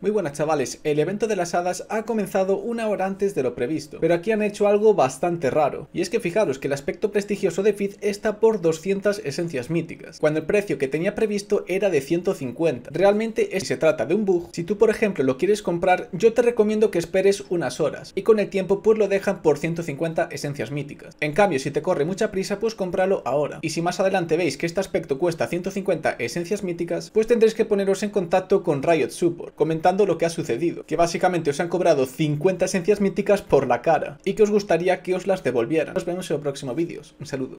Muy buenas chavales, el evento de las hadas ha comenzado una hora antes de lo previsto, pero aquí han hecho algo bastante raro, y es que fijaros que el aspecto prestigioso de Fizz está por 200 esencias míticas, cuando el precio que tenía previsto era de 150. Realmente si se trata de un bug, si tú por ejemplo lo quieres comprar, yo te recomiendo que esperes unas horas, y con el tiempo pues lo dejan por 150 esencias míticas. En cambio, si te corre mucha prisa, pues cómpralo ahora, y si más adelante veis que este aspecto cuesta 150 esencias míticas, pues tendréis que poneros en contacto con Riot Support, lo que ha sucedido, que básicamente os han cobrado 50 esencias míticas por la cara y que os gustaría que os las devolvieran. Nos vemos en el próximo vídeo. Un saludo.